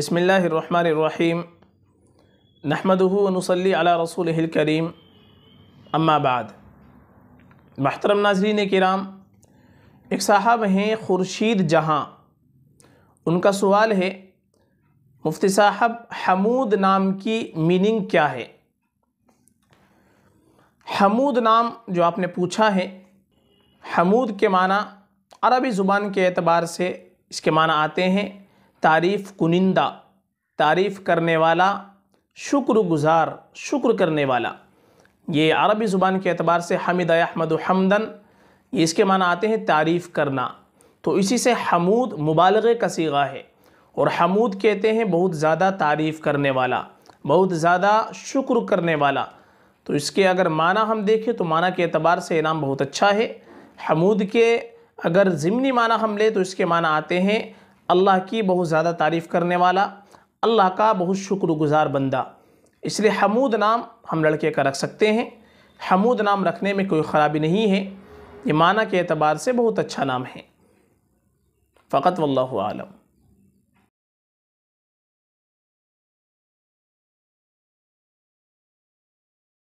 بسم اللہ الرحمن الرحیم نحمده نصلی علی رسول کریم اما بعد محترم ناظرین کرام ایک صاحب ہیں خورشید جہاں ان کا سوال ہے مفتی صاحب حمود نام کی میننگ کیا ہے حمود نام جو آپ نے پوچھا ہے حمود کے معنی عربی زبان کے اعتبار سے اس کے معنی آتے ہیں تعریف کنندہ تعریف کرنے والا شکر گزار شکر کرنے والا یہ عربی زبان کے اعتبار سے حمد احمد حمدن یہ اس کے معنی آتے ہیں تعریف کرنا تو اسی سے حمود مبالغے کا سیغہ ہے اور حمود کہتے ہیں بہت زیادہ تعریف کرنے والا بہت زیادہ شکر کرنے والا تو اس کے اگر معنی ہم دیکھیں تو معنی کے اعتبار سے یہ نام بہت اچھا ہے حمود کے اگر ضمنی معنی ہم لیں تو اس کے معنی آتے ہیں اللہ کی بہت زیادہ تعریف کرنے والا اللہ کا بہت شکر گزار بندہ اس لیے حمود نام ہم لڑکے کا رکھ سکتے ہیں حمود نام رکھنے میں کوئی خرابی نہیں ہے یہ معنی کے اعتبار سے بہت اچھا نام ہے فقط واللہ عالم